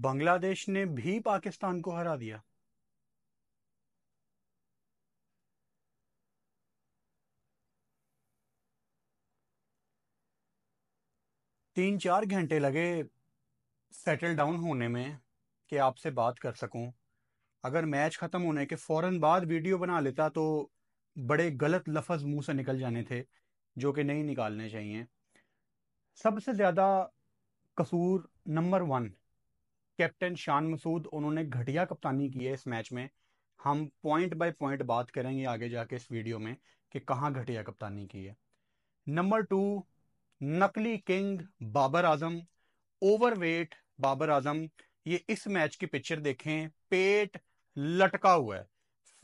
बांग्लादेश ने भी पाकिस्तान को हरा दिया तीन चार घंटे लगे सेटल डाउन होने में कि आपसे बात कर सकूं अगर मैच ख़त्म होने के फ़ौरन बाद वीडियो बना लेता तो बड़े गलत लफज मुंह से निकल जाने थे जो कि नहीं निकालने चाहिए सबसे ज़्यादा कसूर नंबर वन कैप्टन शान मसूद उन्होंने घटिया कप्तानी की है इस मैच में हम पॉइंट बाय पॉइंट बात करेंगे आगे जाके इस वीडियो में कि कहाँ घटिया कप्तानी की है नंबर टू नकली किंग बाबर आजम ओवरवेट बाबर आजम ये इस मैच की पिक्चर देखें पेट लटका हुआ है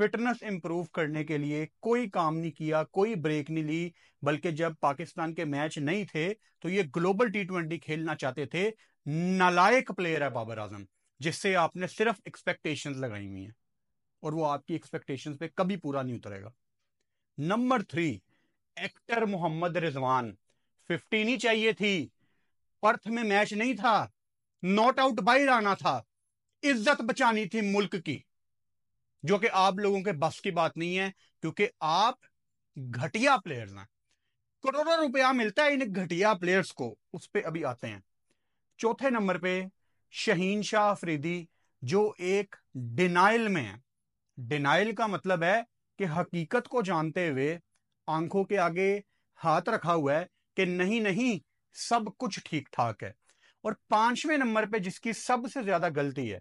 फिटनेस इंप्रूव करने के लिए कोई काम नहीं किया कोई ब्रेक नहीं ली बल्कि जब पाकिस्तान के मैच नहीं थे तो ये ग्लोबल टी खेलना चाहते थे नालायक प्लेयर है बाबर आजम जिससे आपने सिर्फ एक्सपेक्टेशन लगाई हुई है और वो आपकी एक्सपेक्टेशन पे कभी पूरा नहीं उतरेगा number three actor Mohammad Rizwan fifty नहीं चाहिए थी पर्थ में मैच नहीं था नॉट आउट बाहर आना था इज्जत बचानी थी मुल्क की जो कि आप लोगों के बस की बात नहीं है क्योंकि आप घटिया प्लेयर्स हैं करोड़ों रुपया मिलता है इन घटिया प्लेयर्स को उस पर अभी आते हैं चौथे नंबर पे शहीन शाह अफरीदी जो एक डिनाइल में है डिनाइल का मतलब है कि हकीकत को जानते हुए आंखों के आगे हाथ रखा हुआ है कि नहीं नहीं सब कुछ ठीक ठाक है और पांचवें नंबर पे जिसकी सबसे ज्यादा गलती है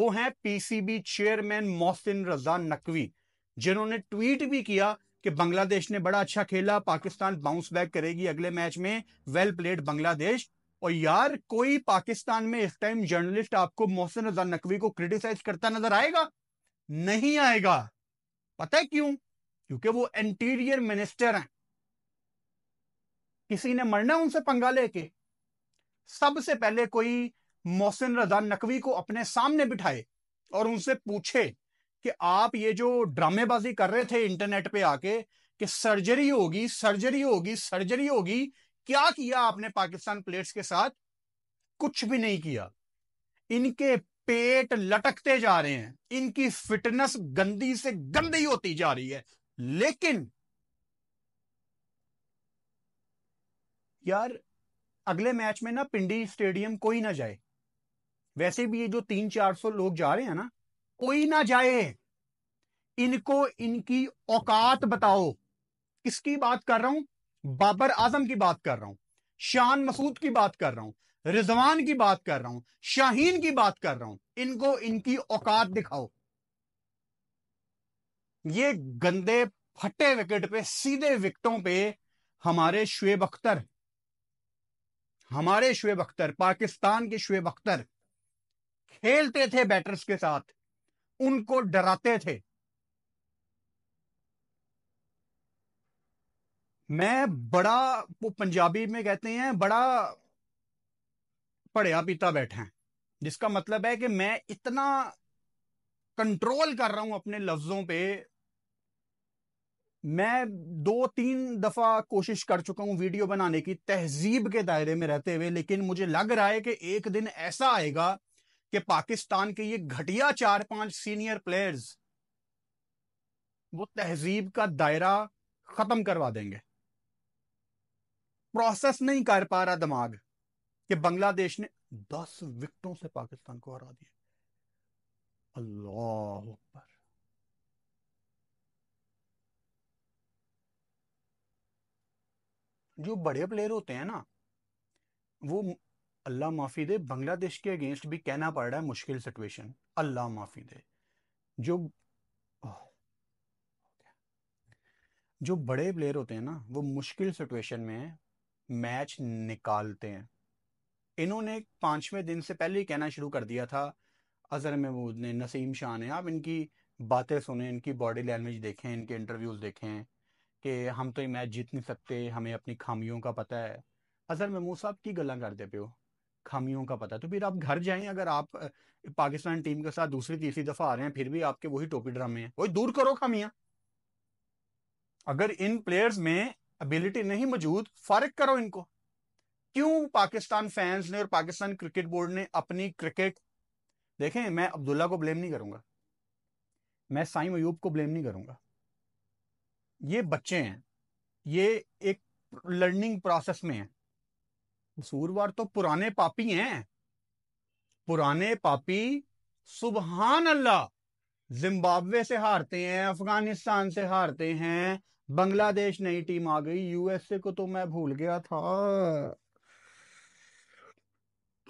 वो है पीसीबी चेयरमैन मोहसिन रजा नकवी जिन्होंने ट्वीट भी किया कि बांग्लादेश ने बड़ा अच्छा खेला पाकिस्तान बाउंस बैक करेगी अगले मैच में वेल प्लेड बांग्लादेश और यार कोई पाकिस्तान में इस टाइम जर्नलिस्ट आपको मोहसिन रजा नकवी को क्रिटिसाइज करता नजर आएगा नहीं आएगा पता है क्यों क्योंकि वो इंटीरियर मिनिस्टर हैं किसी ने मरना उनसे पंगा लेके सबसे पहले कोई मोहसिन रजा नकवी को अपने सामने बिठाए और उनसे पूछे कि आप ये जो ड्रामेबाजी कर रहे थे इंटरनेट पे आके कि सर्जरी होगी सर्जरी होगी सर्जरी होगी क्या किया आपने पाकिस्तान प्लेट्स के साथ कुछ भी नहीं किया इनके पेट लटकते जा रहे हैं इनकी फिटनेस गंदी से गंदी होती जा रही है लेकिन यार अगले मैच में ना पिंडी स्टेडियम कोई ना जाए वैसे भी ये जो तीन चार सौ लोग जा रहे हैं ना कोई ना जाए इनको इनकी औकात बताओ किसकी बात कर रहा हूं बाबर आजम की बात कर रहा हूं शान मसूद की बात कर रहा हूं रिजवान की बात कर रहा हूं शाहीन की बात कर रहा हूं इनको इनकी औकात दिखाओ ये गंदे फटे विकेट पे सीधे विकटों पे हमारे शुएब अख्तर हमारे शुएब अख्तर पाकिस्तान के शुएब अख्तर खेलते थे बैटर्स के साथ उनको डराते थे मैं बड़ा वो पंजाबी में कहते हैं बड़ा पढ़िया पीता बैठा है जिसका मतलब है कि मैं इतना कंट्रोल कर रहा हूं अपने लफ्जों पे मैं दो तीन दफा कोशिश कर चुका हूं वीडियो बनाने की तहजीब के दायरे में रहते हुए लेकिन मुझे लग रहा है कि एक दिन ऐसा आएगा कि पाकिस्तान के ये घटिया चार पांच सीनियर प्लेयर्स वो तहजीब का दायरा खत्म करवा देंगे प्रोसेस नहीं कर पा रहा दिमाग कि बांग्लादेश ने दस विकटों से पाकिस्तान को हरा दिया अल्लाह जो बड़े प्लेयर होते हैं ना वो अल्लाह माफी दे बांग्लादेश के अगेंस्ट भी कहना पड़ रहा है मुश्किल सिचुएशन अल्लाह माफी दे जो जो बड़े प्लेयर होते हैं ना वो मुश्किल सिचुएशन में मैच निकालते हैं इन्होंने पांचवें दिन से पहले ही कहना शुरू कर दिया था अजहर महमूद ने नसीम शाह ने आप इनकी बातें सुने इनकी बॉडी लैंग्वेज देखें इनके इंटरव्यूज़ देखें कि हम तो ये मैच जीत नहीं सकते हमें अपनी खामियों का पता है अजहर महमूद साहब की गल करते पे हो खामियों का पता तो फिर आप घर जाएं अगर आप पाकिस्तान टीम के साथ दूसरी तीसरी दफा आ रहे हैं फिर भी आपके वही टोपी ड्रामे हैं वही दूर करो खामियां अगर इन प्लेयर्स में एबिलिटी नहीं मौजूद फर्क करो इनको क्यों पाकिस्तान फैंस ने और पाकिस्तान क्रिकेट बोर्ड ने अपनी क्रिकेट देखें मैं अब्दुल्ला को ब्लेम नहीं करूंगा मैं साई मयूब को ब्लेम नहीं करूंगा ये बच्चे हैं ये एक लर्निंग प्रोसेस में है कसूरवार तो पुराने पापी हैं पुराने पापी सुबहान अल्लाह जिम्बाब्वे से हारते हैं अफगानिस्तान से हारते हैं बांग्लादेश नई टीम आ गई यूएसए को तो मैं भूल गया था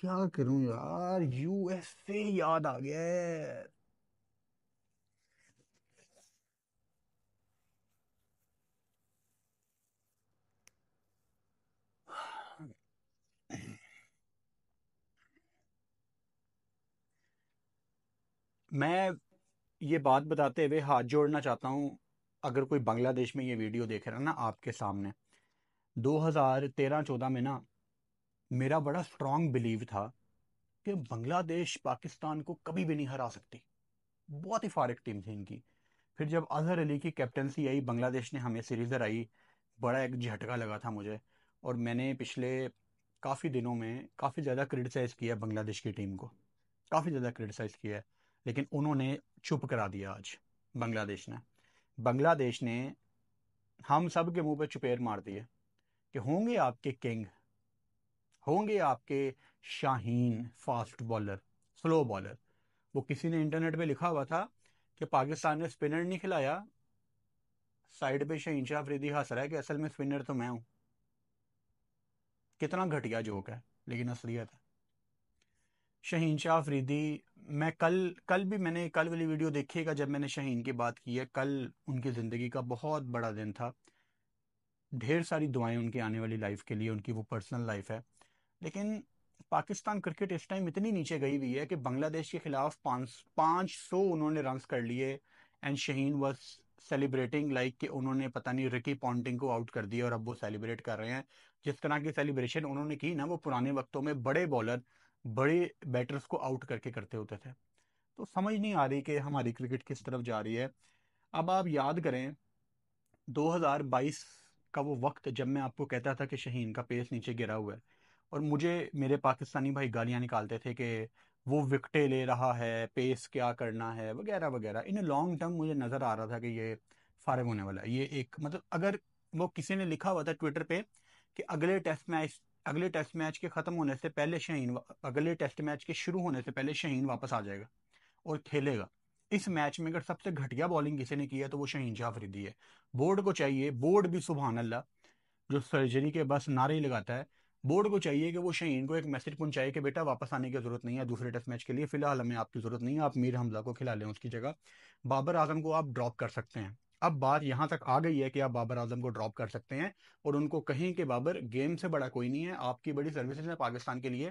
क्या करूं यार यूएसए याद आ गया मैं ये बात बताते हुए हाथ जोड़ना चाहता हूं अगर कोई बांग्लादेश में ये वीडियो देख रहा है ना आपके सामने 2013-14 में ना मेरा बड़ा स्ट्रांग बिलीव था कि बांग्लादेश पाकिस्तान को कभी भी नहीं हरा सकती बहुत ही फारिक टीम थी इनकी फिर जब अजहर अली की कैप्टनसी आई बांग्लादेश ने हमें सीरीज हराई बड़ा एक झटका लगा था मुझे और मैंने पिछले काफ़ी दिनों में काफ़ी ज़्यादा क्रिटिसाइज़ किया बांग्लादेश की टीम को काफ़ी ज़्यादा क्रिटिसाइज़ किया है लेकिन उन्होंने चुप करा दिया आज बांग्लादेश ने बांग्लादेश ने हम सब के मुंह पे चुपेर मार दिए कि होंगे आपके किंग होंगे आपके Shaheen fast bowler slow bowler वो किसी ने इंटरनेट पे लिखा हुआ था कि पाकिस्तान ने स्पिनर नहीं खिलाया साइड पे शहीन शाह फ्रीदी हासर है कि असल में स्पिनर तो मैं हूं कितना घटिया जोक है लेकिन असलियत है शहीन शाह अफरीदी मैं कल कल भी मैंने कल वाली वीडियो देखिएगा जब मैंने शहीन की बात की है कल उनकी ज़िंदगी का बहुत बड़ा दिन था ढेर सारी दुआएं उनकी आने वाली लाइफ के लिए उनकी वो पर्सनल लाइफ है लेकिन पाकिस्तान क्रिकेट इस टाइम इतनी नीचे गई हुई है कि बांग्लादेश के खिलाफ पाँच पाँच सौ उन्होंने रन कर लिए and Shaheen was celebrating like कि उन्होंने पता नहीं रिकी पॉन्टिंग को आउट कर दिया और अब वो सेलिब्रेट कर रहे हैं जिस तरह की सेलिब्रेशन उन्होंने की ना वो पुराने वक्तों में बड़े बॉलर बड़े बैटर्स को आउट करके करते होते थे तो समझ नहीं आ रही कि हमारी क्रिकेट किस तरफ जा रही है अब आप याद करें 2022 का वो वक्त जब मैं आपको कहता था कि शहीन का पेस नीचे गिरा हुआ है और मुझे मेरे पाकिस्तानी भाई गालियाँ निकालते थे कि वो विकटे ले रहा है पेस क्या करना है वगैरह वगैरह इन लॉन्ग टर्म मुझे नज़र आ रहा था कि ये फारग होने वाला है ये एक मतलब अगर वो किसी ने लिखा हुआ था ट्विटर पे कि अगले टेस्ट मैच अगले टेस्ट मैच के ख़त्म होने से पहले शहीन अगले टेस्ट मैच के शुरू होने से पहले शहीन वापस आ जाएगा और खेलेगा इस मैच में अगर सबसे घटिया बॉलिंग किसी ने की है तो वो शहीन शाह फरीदी है बोर्ड को चाहिए बोर्ड भी सुबह अल्लाह जो सर्जरी के बस नारे लगाता है बोर्ड को चाहिए कि वो शहीन को एक मैसेज पहुंचाए कि बेटा वापस आने की जरूरत नहीं है दूसरे टेस्ट मैच के लिए फिलहाल हमें आपकी जरूरत नहीं है आप मीर हमजा को खिला लें उसकी जगह बाबर आजम को आप ड्रॉप कर सकते हैं अब बात यहां तक आ गई है कि आप बाबर आजम को ड्रॉप कर सकते हैं और उनको कहीं कि बाबर गेम से बड़ा कोई नहीं है आपकी बड़ी सर्विसेज ने पाकिस्तान के लिए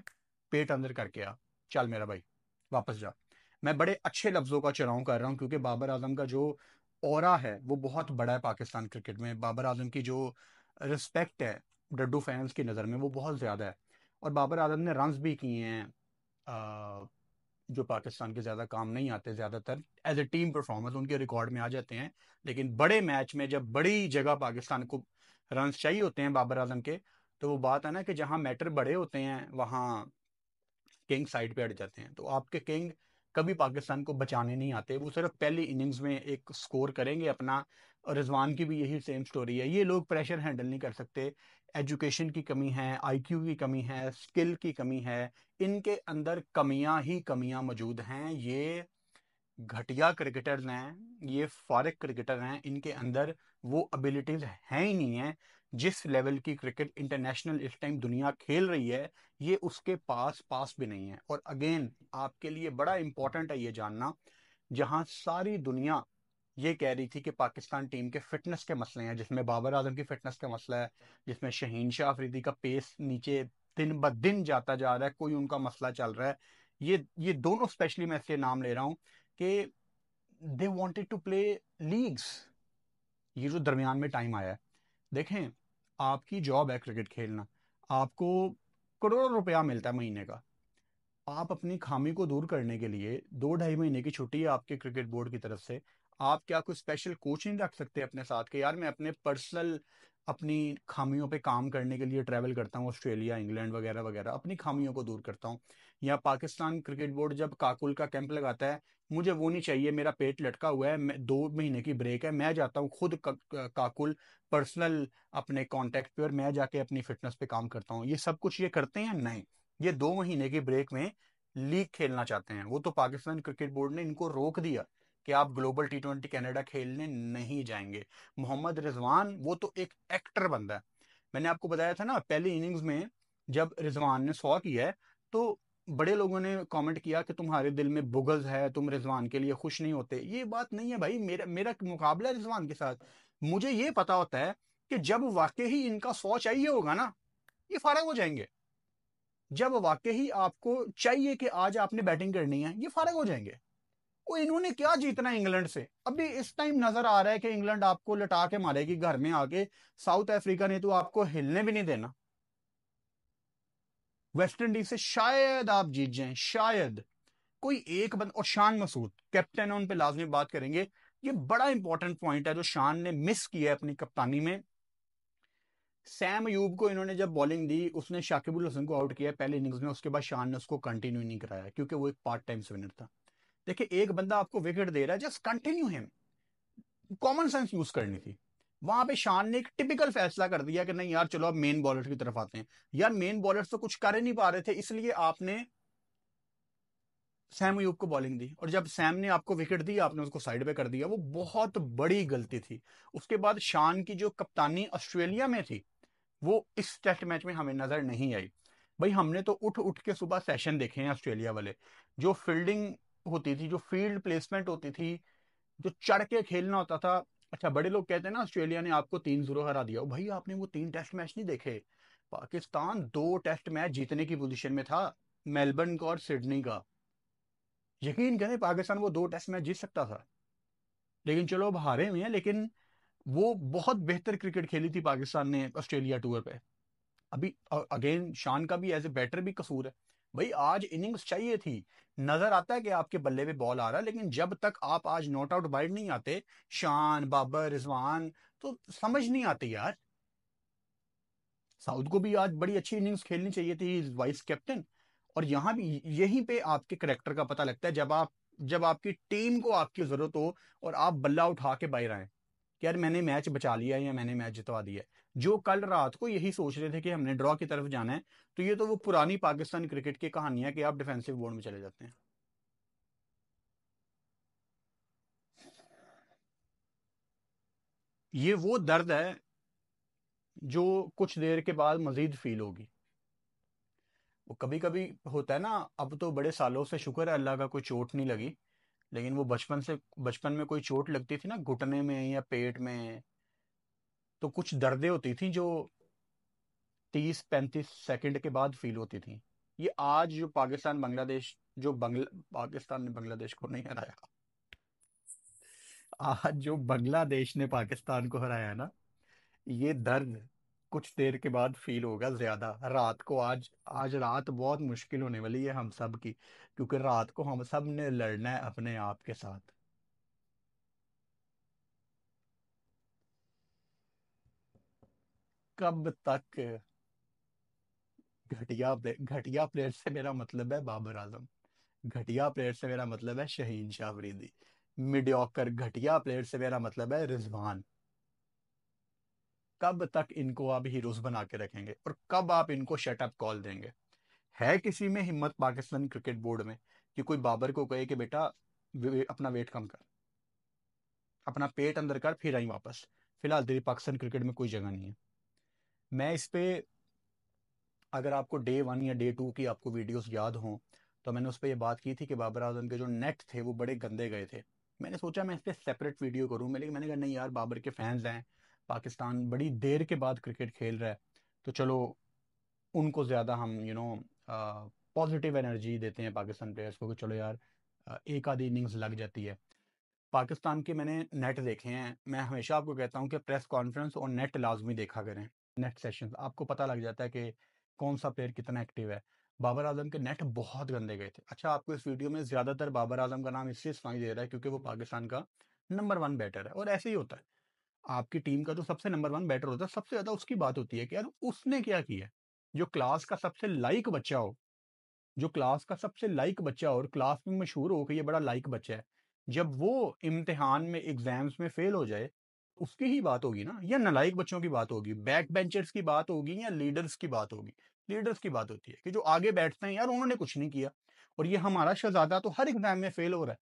पेट अंदर करके आ चल मेरा भाई वापस जा मैं बड़े अच्छे लफ्जों का चुनाव कर रहा हूँ क्योंकि बाबर आजम का जो और है वो बहुत बड़ा है पाकिस्तान क्रिकेट में बाबर आजम की जो रिस्पेक्ट है डड्डू फैंस की नज़र में वो बहुत ज़्यादा है और बाबर आजम ने रन भी किए हैं जो पाकिस्तान के ज़्यादा काम नहीं आते ज़्यादातर एज ए टीम परफॉर्मेंस उनके रिकॉर्ड में आ जाते हैं लेकिन बड़े मैच में जब बड़ी जगह पाकिस्तान को रन चाहिए होते हैं बाबर आजम के तो वो बात है ना कि जहाँ मैटर बड़े होते हैं वहाँ किंग साइड पे अट जाते हैं तो आपके किंग कभी पाकिस्तान को बचाने नहीं आते वो सिर्फ पहली इनिंग्स में एक स्कोर करेंगे अपना और रिजवान की भी यही सेम स्टोरी है ये लोग प्रेशर हैंडल नहीं कर सकते एजुकेशन की कमी है आईक्यू की कमी है स्किल की कमी है इनके अंदर कमियां ही कमियां मौजूद हैं ये घटिया क्रिकेटर्स हैं ये फारक क्रिकेटर हैं इनके अंदर वो एबिलिटीज हैं ही नहीं है जिस लेवल की क्रिकेट इंटरनेशनल इस टाइम दुनिया खेल रही है ये उसके पास पास भी नहीं है और अगेन आपके लिए बड़ा इंपॉर्टेंट है ये जानना जहाँ सारी दुनिया ये कह रही थी कि पाकिस्तान टीम के फिटनेस के मसले हैं जिसमें बाबर आजम की फिटनेस का मसला है जिसमें शहीन शाह अफरीदी का पेस नीचे दिन ब दिन जाता जा रहा है कोई उनका मसला चल रहा है ये ये दोनों स्पेशली मैं इसलिए नाम ले रहा हूँ कि they wanted to play leagues ये जो दरमियान में टाइम आया है देखें आपकी जॉब है क्रिकेट खेलना आपको करोड़ों रुपया मिलता है महीने का आप अपनी खामी को दूर करने के लिए दो ढाई महीने की छुट्टी है आपके क्रिकेट बोर्ड की तरफ से आप क्या कुछ स्पेशल कोचिंग रख सकते हैं अपने साथ के यार मैं अपने पर्सनल अपनी खामियों पे काम करने के लिए ट्रैवल करता हूँ ऑस्ट्रेलिया इंग्लैंड वगैरह वगैरह अपनी खामियों को दूर करता हूँ या पाकिस्तान क्रिकेट बोर्ड जब काकुल का कैंप लगाता है मुझे वो नहीं चाहिए मेरा पेट लटका हुआ है मैं दो महीने की ब्रेक है मैं जाता हूँ खुद का, काकुल पर्सनल अपने कॉन्टेक्ट पे और मैं जाके अपनी फिटनेस पे काम करता हूँ ये सब कुछ ये करते हैं नहीं ये दो महीने की ब्रेक में लीग खेलना चाहते हैं वो तो पाकिस्तान क्रिकेट बोर्ड ने इनको रोक दिया कि आप ग्लोबल टी ट्वेंटी कैनेडा खेलने नहीं जाएंगे मोहम्मद रिजवान वो तो एक एक्टर बंदा है मैंने आपको बताया था ना पहली इनिंग्स में जब रिजवान ने सौ किया है तो बड़े लोगों ने कमेंट किया कि तुम्हारे दिल में बुगल्स है तुम रिजवान के लिए खुश नहीं होते ये बात नहीं है भाई मेरा मेरा मुकाबला है रिजवान के साथ मुझे ये पता होता है कि जब वाकई ही इनका सौ चाहिए होगा ना ये फारग हो जाएंगे जब वाकई ही आपको चाहिए कि आज आपने बैटिंग करनी है ये फारग हो जाएंगे वो इन्होंने क्या जीतना इंग्लैंड से अभी इस टाइम नजर आ रहा है कि इंग्लैंड आपको लटा के मारेगी घर में आके साउथ अफ्रीका ने तो आपको हिलने भी नहीं देना वेस्ट इंडीज से शायद आप जीत जाए शायद कोई एक बंद और शान मसूद कैप्टन है उन पर लाजमी बात करेंगे ये बड़ा इंपॉर्टेंट पॉइंट है जो शान ने मिस किया है अपनी कप्तानी में सैम यूब को इन्होंने जब बॉलिंग दी उसने शाकिबुल हसन को आउट किया पहले इनिंग्स में उसके बाद शान ने उसको कंटिन्यू नहीं कराया क्योंकि वो एक पार्ट टाइम स्विनर था देखिए एक बंदा आपको विकेट दे रहा है just continue him common sense use करनी थी वहां पे शान ने एक टिपिकल फैसला कर दिया कि नहीं यार चलो अब मेन बॉलर की तरफ आते हैं यार मेन बॉलर तो कुछ कर ही नहीं पा रहे थे इसलिए आपने सैम यूब को बॉलिंग दी और जब सैम ने आपको विकेट दी आपने उसको साइड पे कर दिया वो बहुत बड़ी गलती थी उसके बाद शान की जो कप्तानी ऑस्ट्रेलिया में थी वो इस टेस्ट मैच में हमें नजर नहीं आई भाई हमने तो उठ उठ के सुबह सेशन देखे हैं ऑस्ट्रेलिया वाले जो फील्डिंग होती थी जो फील्ड प्लेसमेंट होती थी जो चढ़ के खेलना होता था अच्छा बड़े लोग कहते हैं ना ऑस्ट्रेलिया ने आपको तीन जीरो हरा दिया भाई आपने वो तीन टेस्ट मैच नहीं देखे पाकिस्तान दो टेस्ट मैच जीतने की पोजीशन में था मेलबर्न का और सिडनी का यकीन करें पाकिस्तान वो दो टेस्ट मैच जीत सकता था लेकिन चलो अब हारे हुए हैं लेकिन वो बहुत बेहतर क्रिकेट खेली थी पाकिस्तान ने ऑस्ट्रेलिया टूर पे अभी अगेन शान का भी एज ए बैटर भी कसूर है भाई आज इनिंग्स चाहिए थी नजर आता है कि आपके बल्ले पे बॉल आ रहा है लेकिन जब तक आप आज नॉट आउट बाइट नहीं आते शान बाबर रिजवान तो समझ नहीं आती यार साउथ को भी आज बड़ी अच्छी इनिंग्स खेलनी चाहिए थी वाइस कैप्टन और यहाँ भी यहीं पे आपके करेक्टर का पता लगता है जब आप जब आपकी टीम को आपकी जरूरत हो और आप बल्ला उठा के बाहर आए कि यार मैंने मैच बचा लिया या मैंने मैच जितवा दिया जो कल रात को यही सोच रहे थे कि हमने ड्रॉ की तरफ जाना है तो ये तो वो पुरानी पाकिस्तान क्रिकेट की कहानी है कि आप डिफेंसिव बोर्ड में चले जाते हैं ये वो दर्द है जो कुछ देर के बाद मजीद फील होगी वो कभी कभी होता है ना अब तो बड़े सालों से शुक्र है अल्लाह का कोई चोट नहीं लगी लेकिन वो बचपन से बचपन में कोई चोट लगती थी ना घुटने में या पेट में तो कुछ दर्दें होती थी जो तीस पैंतीस सेकंड के बाद फील होती थी ये आज जो पाकिस्तान बांग्लादेश जो बंगला पाकिस्तान ने बांग्लादेश को नहीं हराया आज जो बांग्लादेश ने पाकिस्तान को हराया ना ये दर्द कुछ देर के बाद फील होगा ज्यादा रात को आज आज रात बहुत मुश्किल होने वाली है हम सब की क्योंकि रात को हम सब ने लड़ना है अपने आप के साथ कब तक घटिया प्ले, घटिया प्लेयर से मेरा मतलब है बाबर आजम घटिया प्लेयर से मेरा मतलब है शहीन शाह मिडियोकर घटिया प्लेयर से मेरा मतलब है रिजवान कब तक इनको आप हीरोज बना के रखेंगे और कब आप इनको शटअप कॉल देंगे है किसी में हिम्मत पाकिस्तान क्रिकेट बोर्ड में कि कोई बाबर को कहे कि बेटा अपना वेट कम कर अपना पेट अंदर कर फिर आई वापस फिलहाल दिल्ली पाकिस्तान क्रिकेट में कोई जगह नहीं है मैं इस पर अगर आपको डे वन या डे टू की आपको वीडियोस याद हों तो मैंने उस पर यह बात की थी कि बाबर आजम के जो नेट थे वो बड़े गंदे गए थे मैंने सोचा मैं इस पर सेपरेट वीडियो करूँ मैं लेकिन मैंने कहा नहीं यार बाबर के फैंस हैं पाकिस्तान बड़ी देर के बाद क्रिकेट खेल रहा है तो चलो उनको ज़्यादा हम यू नो पॉजिटिव एनर्जी देते हैं पाकिस्तान प्लेयर्स को कि चलो यार एक आधी इनिंग्स लग जाती है पाकिस्तान के मैंने नेट देखे हैं मैं हमेशा आपको कहता हूँ कि प्रेस कॉन्फ्रेंस और नेट लाजमी देखा करें नेट सेशन आपको पता लग जाता है कि कौन सा प्लेयर कितना एक्टिव है बाबर आजम के नेट बहुत गंदे गए थे अच्छा आपको इस वीडियो में ज़्यादातर बाबर आजम का नाम इसलिए सुनाई दे रहा है क्योंकि वो पाकिस्तान का नंबर वन बैटर है और ऐसे ही होता है आपकी टीम का जो सबसे नंबर वन बैटर होता है सबसे ज्यादा उसकी बात होती है कि यार उसने क्या किया जो क्लास का सबसे लाइक बच्चा हो जो क्लास का सबसे लाइक बच्चा हो और क्लास में मशहूर हो कि ये बड़ा लाइक बच्चा है जब वो इम्तिहान में एग्जाम्स में फेल हो जाए उसकी ही बात होगी ना या नलायक बच्चों की बात होगी बैक बेंचर्स की बात होगी या लीडर्स की बात होगी लीडर्स की बात होती है कि जो आगे बैठते हैं यार उन्होंने कुछ नहीं किया और ये हमारा शहजादा तो हर एग्जाम में फेल हो रहा है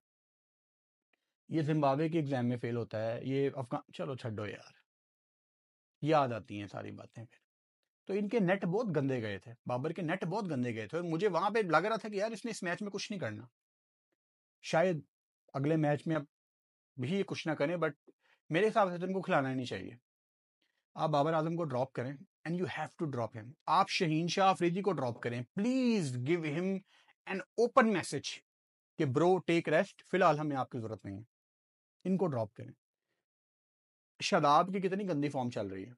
ये जिम्बावे के एग्जाम में फेल होता है ये अफगान चलो छड्डो यार याद आती हैं सारी बातें फिर तो इनके नेट बहुत गंदे गए थे बाबर के नेट बहुत गंदे गए थे और मुझे वहां पे लग रहा था कि यार इसने इस मैच में कुछ नहीं करना शायद अगले मैच में अब भी कुछ ना करें बट मेरे हिसाब से तो इनको खिलाना नहीं चाहिए आप बाबर आजम को ड्रॉप करें and you have to drop him आप शहीन शाह अफरीदी को ड्रॉप करें please give him an open message कि ब्रो टेक रेस्ट फिलहाल हमें आपकी जरूरत नहीं है इनको ड्रॉप करें शदाब की कितनी गंदी फॉर्म चल रही है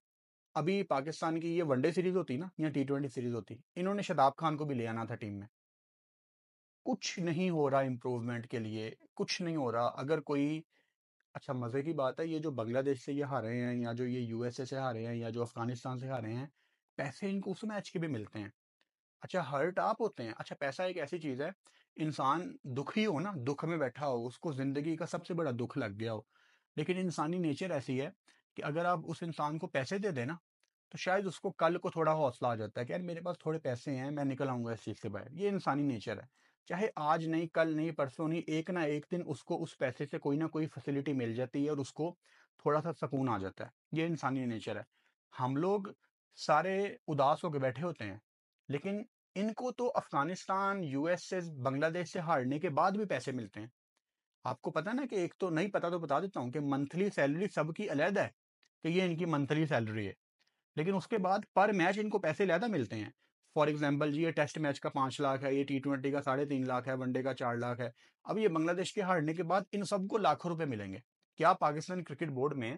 अभी पाकिस्तान की ये वनडे सीरीज होती ना या टी ट्वेंटी सीरीज होती इन्होंने शदाब खान को भी ले आना था टीम में कुछ नहीं हो रहा इम्प्रूवमेंट के लिए कुछ नहीं हो रहा अगर कोई अच्छा मज़े की बात है ये जो बांग्लादेश से ये हारे हैं या जो ये यूएसए से हारे हैं या जो अफगानिस्तान से हारे हैं पैसे इनको उस मैच के भी मिलते हैं अच्छा हर्ट आप होते हैं अच्छा पैसा एक ऐसी चीज़ है इंसान दुखी हो ना दुख में बैठा हो उसको ज़िंदगी का सबसे बड़ा दुख लग गया हो लेकिन इंसानी नेचर ऐसी है कि अगर आप उस इंसान को पैसे दे देना तो शायद उसको कल को थोड़ा हौसला आ जाता है कि यार मेरे पास थोड़े पैसे हैं मैं निकल आऊँगा इस चीज़ से बाहर ये इंसानी नेचर है चाहे आज नहीं कल नहीं परसों नहीं एक ना एक दिन उसको उस पैसे से कोई ना कोई फैसिलिटी मिल जाती है और उसको थोड़ा सा सुकून आ जाता है ये इंसानी नेचर है हम लोग सारे उदास होकर बैठे होते हैं लेकिन इनको तो अफगानिस्तान यूएस से बांग्लादेश से हारने के बाद भी पैसे मिलते हैं आपको पता ना कि एक तो नहीं पता तो बता देता हूँ कि मंथली सैलरी सबकी अलहदा है कि ये इनकी मंथली सैलरी है लेकिन उसके बाद पर मैच इनको पैसे लहदा मिलते हैं फॉर एग्जाम्पल जी ये टेस्ट मैच का पाँच लाख है ये टी ट्वेंटी का साढ़े तीन लाख है वनडे का चार लाख है अब ये बांग्लादेश के हारने के बाद इन सबको लाखों रुपए मिलेंगे क्या पाकिस्तान क्रिकेट बोर्ड में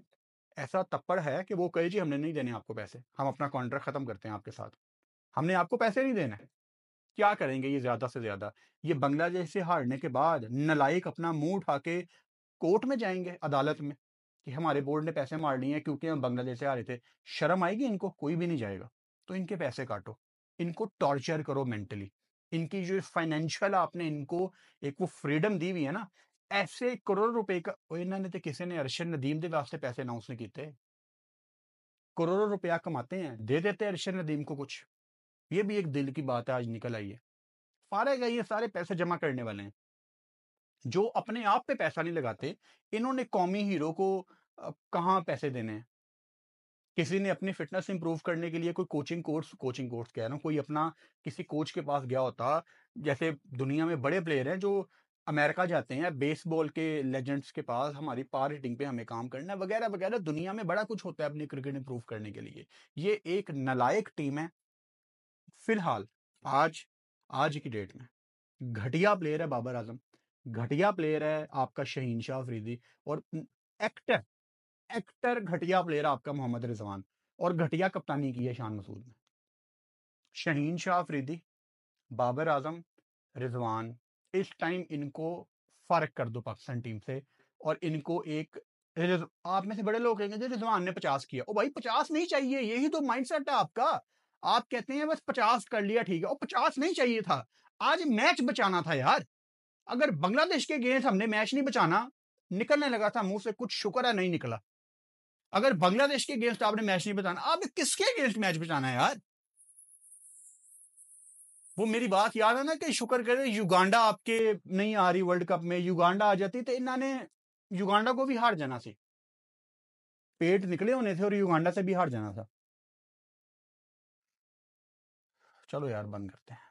ऐसा तप्पड़ है कि वो कहे जी हमने नहीं देने आपको पैसे हम अपना कॉन्ट्रैक्ट खत्म करते हैं आपके साथ हमने आपको पैसे नहीं देना है क्या करेंगे ये ज्यादा से ज्यादा ये बांग्लादेश से हारने के बाद नलायक अपना मुंह उठा के कोर्ट में जाएंगे अदालत में कि हमारे बोर्ड ने पैसे मार लिए हैं क्योंकि हम बांग्लादेश से हारे थे शर्म आएगी इनको कोई भी नहीं जाएगा तो इनके पैसे काटो इनको टॉर्चर करो मेंटली इनकी जो फाइनेंशियल आपने इनको एक वो फ्रीडम दी हुई है ना ऐसे करोड़ रुपए का इन्होंने तो किसी ने अर्शद नदीम के वास्ते पैसे अनाउंस नहीं किए करोड़ों रुपया कमाते हैं दे देते हैं नदीम को कुछ ये भी एक दिल की बात है आज निकल आई है फारे गए ये सारे पैसे जमा करने वाले हैं जो अपने आप पे पैसा नहीं लगाते इन्होंने कौमी हीरो को कहाँ पैसे देने हैं किसी ने अपनी फिटनेस इंप्रूव करने के लिए कोई कोचिंग कोर्स कोचिंग कोर्स कह रहा हूँ कोई अपना किसी कोच के पास गया होता जैसे दुनिया में बड़े प्लेयर हैं जो अमेरिका जाते हैं बेसबॉल के लेजेंड्स के पास हमारी पार हिटिंग पे हमें काम करना है वगैरह वगैरह दुनिया में बड़ा कुछ होता है अपने क्रिकेट इंप्रूव करने के लिए ये एक नलायक टीम है फिलहाल आज आज की डेट में घटिया प्लेयर है बाबर आजम घटिया प्लेयर है आपका शहीन शाह अफरीदी और एक्टर एक्टर घटिया प्लेयर आपका मोहम्मद रिजवान और घटिया कप्तानी की है शान मसूद ने शहीन शाह अफरीदी बाबर आजम रिजवान इस टाइम इनको फ़र्क कर दो पाकिस्तान टीम से और इनको एक आप में से बड़े लोग कहेंगे रिजवान ने पचास किया ओ भाई पचास नहीं चाहिए यही तो माइंडसेट है आपका आप कहते हैं बस पचास कर लिया ठीक है और पचास नहीं चाहिए था आज मैच बचाना था यार अगर बांग्लादेश के अगेंस्ट हमने मैच नहीं बचाना निकलने लगा था मुंह से कुछ शुक्र है नहीं निकला अगर बांग्लादेश के अगेंस्ट आपने मैच नहीं बचाना आपने किसके अगेंस्ट मैच बचाना है यार वो मेरी बात याद है ना कि शुक्र करे युगांडा आपके नहीं आ रही वर्ल्ड कप में युगांडा आ जाती तो इन्होंने युगांडा को भी हार जाना से पेट निकले होने थे और युगांडा से भी हार जाना था चलो यार बंद करते हैं